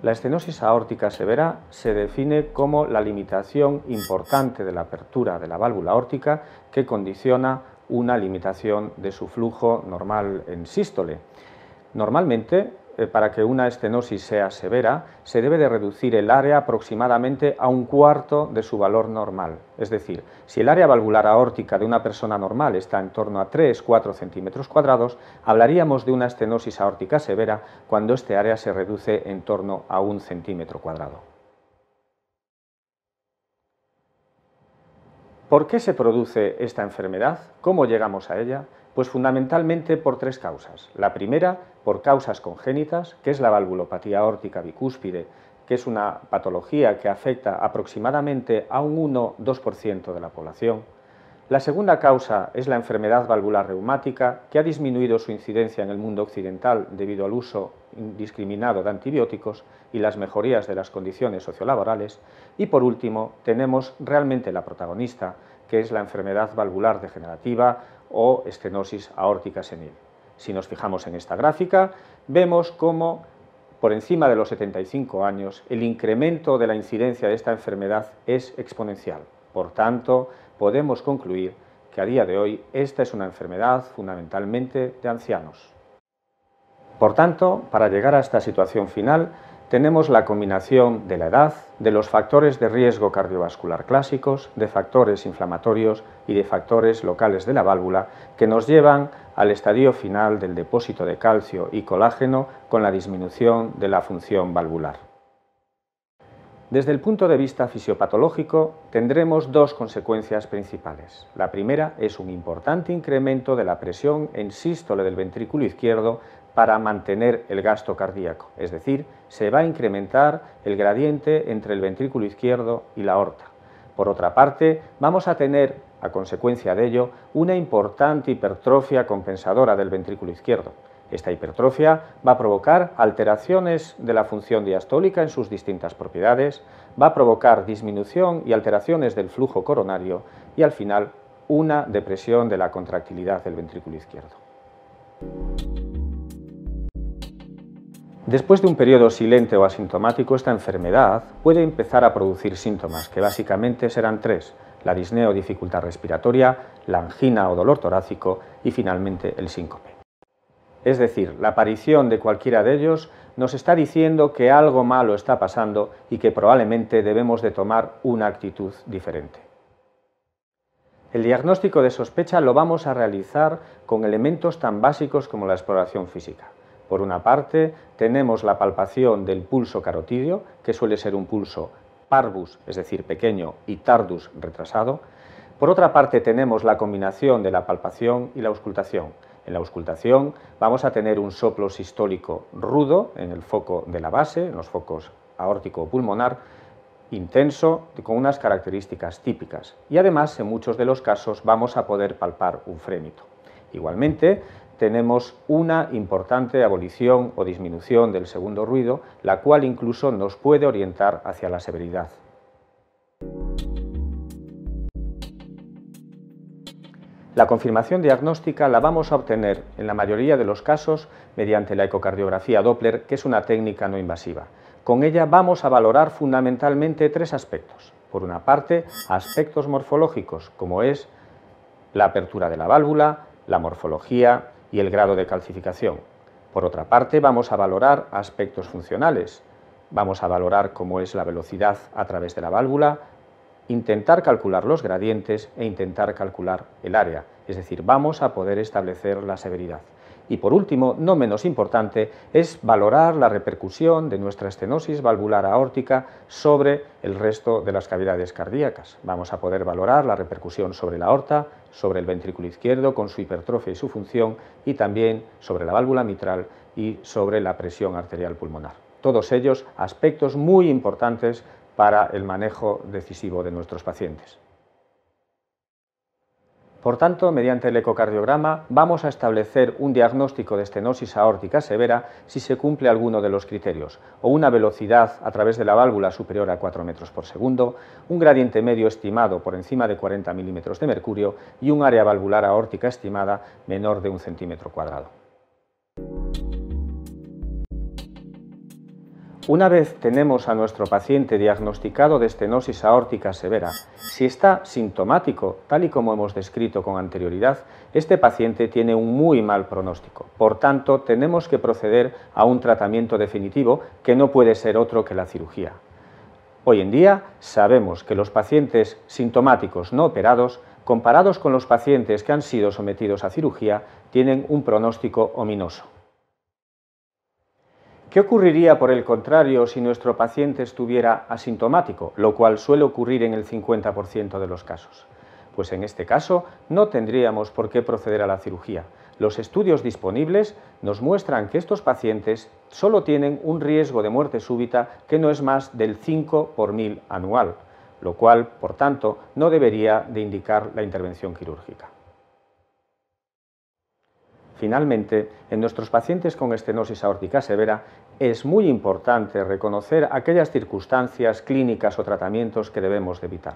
La estenosis aórtica severa se define como la limitación importante de la apertura de la válvula aórtica que condiciona una limitación de su flujo normal en sístole. Normalmente eh, para que una estenosis sea severa, se debe de reducir el área aproximadamente a un cuarto de su valor normal. Es decir, si el área valvular aórtica de una persona normal está en torno a 3-4 centímetros cuadrados, hablaríamos de una estenosis aórtica severa cuando este área se reduce en torno a un centímetro cuadrado. ¿Por qué se produce esta enfermedad? ¿Cómo llegamos a ella? Pues fundamentalmente por tres causas. La primera, por causas congénitas, que es la valvulopatía aórtica bicúspide, que es una patología que afecta aproximadamente a un 1-2% de la población. La segunda causa es la enfermedad valvular reumática, que ha disminuido su incidencia en el mundo occidental debido al uso indiscriminado de antibióticos y las mejorías de las condiciones sociolaborales. Y por último, tenemos realmente la protagonista, que es la enfermedad valvular degenerativa o estenosis aórtica senil. Si nos fijamos en esta gráfica, vemos cómo por encima de los 75 años el incremento de la incidencia de esta enfermedad es exponencial. Por tanto, podemos concluir que a día de hoy esta es una enfermedad fundamentalmente de ancianos. Por tanto, para llegar a esta situación final, tenemos la combinación de la edad, de los factores de riesgo cardiovascular clásicos, de factores inflamatorios y de factores locales de la válvula que nos llevan al estadio final del depósito de calcio y colágeno con la disminución de la función valvular. Desde el punto de vista fisiopatológico, tendremos dos consecuencias principales. La primera es un importante incremento de la presión en sístole del ventrículo izquierdo para mantener el gasto cardíaco, es decir, se va a incrementar el gradiente entre el ventrículo izquierdo y la aorta. Por otra parte, vamos a tener, a consecuencia de ello, una importante hipertrofia compensadora del ventrículo izquierdo. Esta hipertrofia va a provocar alteraciones de la función diastólica en sus distintas propiedades, va a provocar disminución y alteraciones del flujo coronario y al final una depresión de la contractilidad del ventrículo izquierdo. Después de un periodo silente o asintomático, esta enfermedad puede empezar a producir síntomas, que básicamente serán tres, la disnea o dificultad respiratoria, la angina o dolor torácico y finalmente el síncope. Es decir, la aparición de cualquiera de ellos nos está diciendo que algo malo está pasando y que probablemente debemos de tomar una actitud diferente. El diagnóstico de sospecha lo vamos a realizar con elementos tan básicos como la exploración física. Por una parte, tenemos la palpación del pulso carotidio, que suele ser un pulso parvus, es decir, pequeño, y tardus, retrasado. Por otra parte, tenemos la combinación de la palpación y la auscultación. En la auscultación vamos a tener un soplo sistólico rudo en el foco de la base, en los focos aórtico pulmonar, intenso, con unas características típicas. Y además, en muchos de los casos, vamos a poder palpar un frémito. Igualmente, tenemos una importante abolición o disminución del segundo ruido, la cual incluso nos puede orientar hacia la severidad. La confirmación diagnóstica la vamos a obtener en la mayoría de los casos mediante la ecocardiografía Doppler, que es una técnica no invasiva. Con ella vamos a valorar fundamentalmente tres aspectos. Por una parte, aspectos morfológicos, como es la apertura de la válvula, la morfología, y el grado de calcificación. Por otra parte, vamos a valorar aspectos funcionales. Vamos a valorar cómo es la velocidad a través de la válvula, intentar calcular los gradientes e intentar calcular el área. Es decir, vamos a poder establecer la severidad. Y por último, no menos importante, es valorar la repercusión de nuestra estenosis valvular aórtica sobre el resto de las cavidades cardíacas. Vamos a poder valorar la repercusión sobre la aorta, sobre el ventrículo izquierdo con su hipertrofia y su función y también sobre la válvula mitral y sobre la presión arterial pulmonar. Todos ellos aspectos muy importantes para el manejo decisivo de nuestros pacientes. Por tanto, mediante el ecocardiograma vamos a establecer un diagnóstico de estenosis aórtica severa si se cumple alguno de los criterios, o una velocidad a través de la válvula superior a 4 metros por segundo, un gradiente medio estimado por encima de 40 milímetros de mercurio y un área valvular aórtica estimada menor de un centímetro cuadrado. Una vez tenemos a nuestro paciente diagnosticado de estenosis aórtica severa, si está sintomático, tal y como hemos descrito con anterioridad, este paciente tiene un muy mal pronóstico. Por tanto, tenemos que proceder a un tratamiento definitivo que no puede ser otro que la cirugía. Hoy en día sabemos que los pacientes sintomáticos no operados, comparados con los pacientes que han sido sometidos a cirugía, tienen un pronóstico ominoso. ¿Qué ocurriría, por el contrario, si nuestro paciente estuviera asintomático, lo cual suele ocurrir en el 50% de los casos? Pues en este caso no tendríamos por qué proceder a la cirugía. Los estudios disponibles nos muestran que estos pacientes solo tienen un riesgo de muerte súbita que no es más del 5 por mil anual, lo cual, por tanto, no debería de indicar la intervención quirúrgica. Finalmente, en nuestros pacientes con estenosis aórtica severa es muy importante reconocer aquellas circunstancias clínicas o tratamientos que debemos evitar.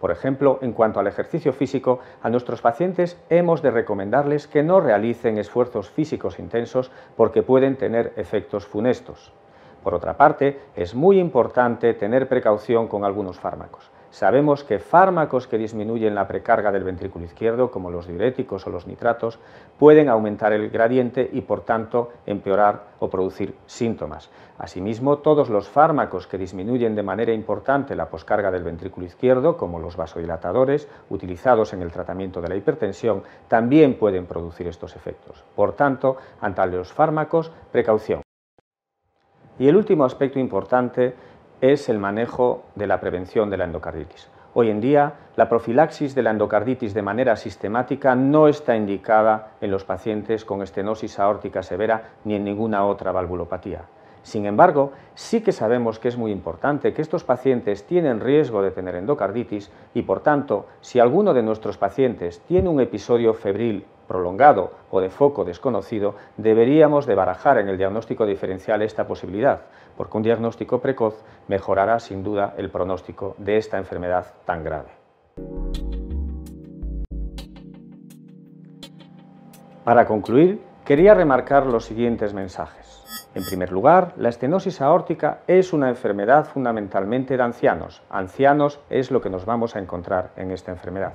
Por ejemplo, en cuanto al ejercicio físico, a nuestros pacientes hemos de recomendarles que no realicen esfuerzos físicos intensos porque pueden tener efectos funestos. Por otra parte, es muy importante tener precaución con algunos fármacos. Sabemos que fármacos que disminuyen la precarga del ventrículo izquierdo, como los diuréticos o los nitratos, pueden aumentar el gradiente y por tanto empeorar o producir síntomas. Asimismo, todos los fármacos que disminuyen de manera importante la poscarga del ventrículo izquierdo, como los vasodilatadores utilizados en el tratamiento de la hipertensión, también pueden producir estos efectos. Por tanto, ante los fármacos, precaución. Y el último aspecto importante es el manejo de la prevención de la endocarditis. Hoy en día, la profilaxis de la endocarditis de manera sistemática no está indicada en los pacientes con estenosis aórtica severa ni en ninguna otra valvulopatía. Sin embargo, sí que sabemos que es muy importante que estos pacientes tienen riesgo de tener endocarditis y, por tanto, si alguno de nuestros pacientes tiene un episodio febril prolongado o de foco desconocido, deberíamos de barajar en el diagnóstico diferencial esta posibilidad, porque un diagnóstico precoz mejorará sin duda el pronóstico de esta enfermedad tan grave. Para concluir, quería remarcar los siguientes mensajes. En primer lugar, la estenosis aórtica es una enfermedad fundamentalmente de ancianos. Ancianos es lo que nos vamos a encontrar en esta enfermedad.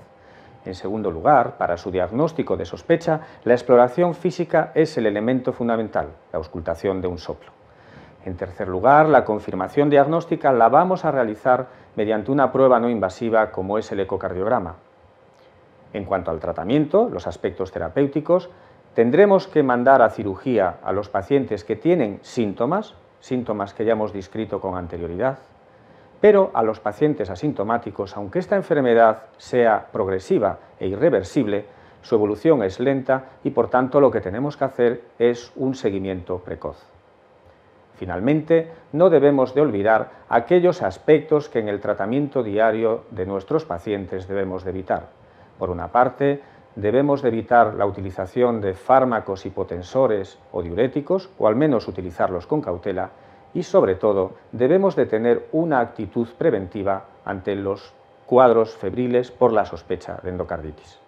En segundo lugar, para su diagnóstico de sospecha, la exploración física es el elemento fundamental, la auscultación de un soplo. En tercer lugar, la confirmación diagnóstica la vamos a realizar mediante una prueba no invasiva como es el ecocardiograma. En cuanto al tratamiento, los aspectos terapéuticos, tendremos que mandar a cirugía a los pacientes que tienen síntomas, síntomas que ya hemos descrito con anterioridad, pero a los pacientes asintomáticos, aunque esta enfermedad sea progresiva e irreversible, su evolución es lenta y por tanto lo que tenemos que hacer es un seguimiento precoz. Finalmente, no debemos de olvidar aquellos aspectos que en el tratamiento diario de nuestros pacientes debemos de evitar. Por una parte, debemos de evitar la utilización de fármacos hipotensores o diuréticos, o al menos utilizarlos con cautela, y sobre todo debemos de tener una actitud preventiva ante los cuadros febriles por la sospecha de endocarditis.